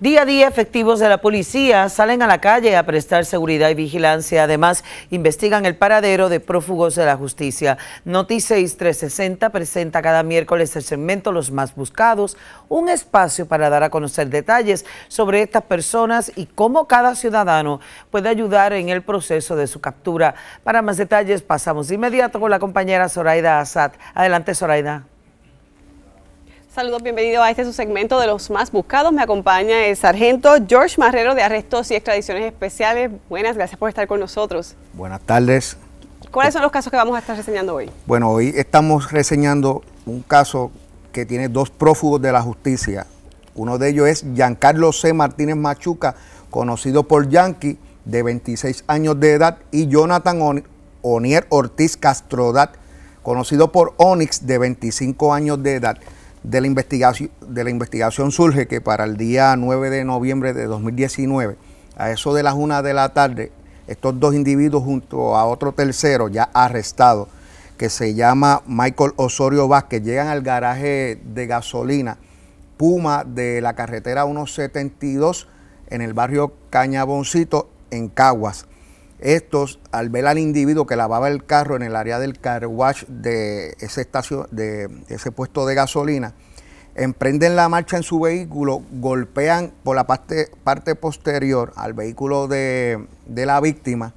Día a día, efectivos de la policía salen a la calle a prestar seguridad y vigilancia. Además, investigan el paradero de prófugos de la justicia. Noticias 360 presenta cada miércoles el segmento Los Más Buscados, un espacio para dar a conocer detalles sobre estas personas y cómo cada ciudadano puede ayudar en el proceso de su captura. Para más detalles, pasamos de inmediato con la compañera Zoraida Assad. Adelante, Zoraida. Saludos, bienvenido a este su segmento de los más buscados. Me acompaña el sargento George Marrero de Arrestos y Extradiciones Especiales. Buenas, gracias por estar con nosotros. Buenas tardes. ¿Cuáles son los casos que vamos a estar reseñando hoy? Bueno, hoy estamos reseñando un caso que tiene dos prófugos de la justicia. Uno de ellos es Giancarlo C. Martínez Machuca, conocido por Yankee, de 26 años de edad, y Jonathan Onier Ortiz Castrodat, conocido por Onyx, de 25 años de edad de la, investigación, surge que para el día 9 de noviembre de 2019, a eso de las 1 de la tarde, estos dos individuos junto a otro tercero ya arrestado, que se llama Michael Osorio Vázquez, llegan al garaje de gasolina Puma de la carretera 172 en el barrio Cañaboncito, en Caguas. Estos, al ver al individuo que lavaba el carro en el área del car wash de ese, estación, de ese puesto de gasolina, emprenden la marcha en su vehículo, golpean por la parte, parte posterior al vehículo de, la víctima,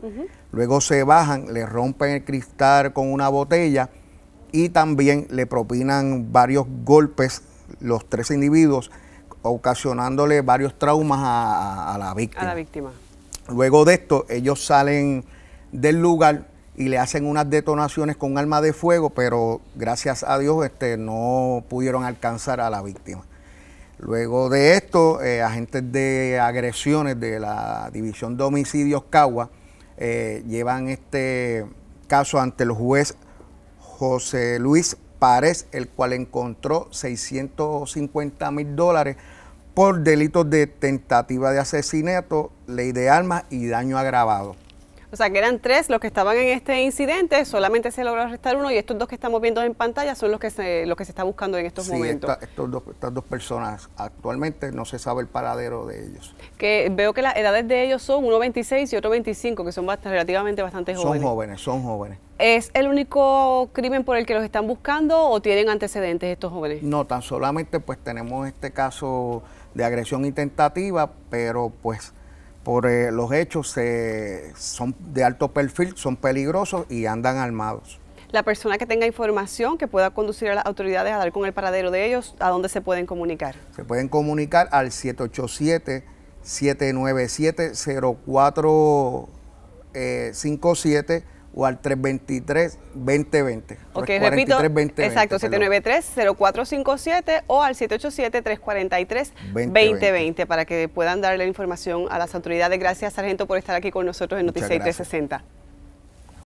luego se bajan, le rompen el cristal con una botella y también le propinan varios golpes los tres individuos, ocasionándole varios traumas a, la A la víctima. Luego de esto, ellos salen del lugar y le hacen unas detonaciones con arma de fuego, pero gracias a Dios este, no pudieron alcanzar a la víctima. Luego de esto, eh, agentes de agresiones de la División de Homicidios Cagua eh, llevan este caso ante el juez José Luis Párez, el cual encontró 650 mil dólares por delitos de tentativa de asesinato, ley de armas y daño agravado. O sea que eran tres los que estaban en este incidente, solamente se logró arrestar uno y estos dos que estamos viendo en pantalla son los que se, los que se está buscando en estos momentos. estos estas dos personas actualmente no se sabe el paradero de ellos. Que veo que las edades de ellos son uno 26 y otro 25, que son bastante, relativamente bastante jóvenes. Son jóvenes, son jóvenes. ¿Es el único crimen por el que los están buscando o tienen antecedentes estos jóvenes? No, tan solamente pues tenemos este caso de agresión y tentativa, pero pues por eh, los hechos eh, son de alto perfil, son peligrosos y andan armados. La persona que tenga información que pueda conducir a las autoridades a dar con el paradero de ellos, ¿a dónde se pueden comunicar? Se pueden comunicar al 787-797-0457 o al 323-2020. Ok, repito, exacto, 793-0457 o al 787-343-2020 para que puedan darle la información a las autoridades. Gracias, Sargento, por estar aquí con nosotros en Noticias 360.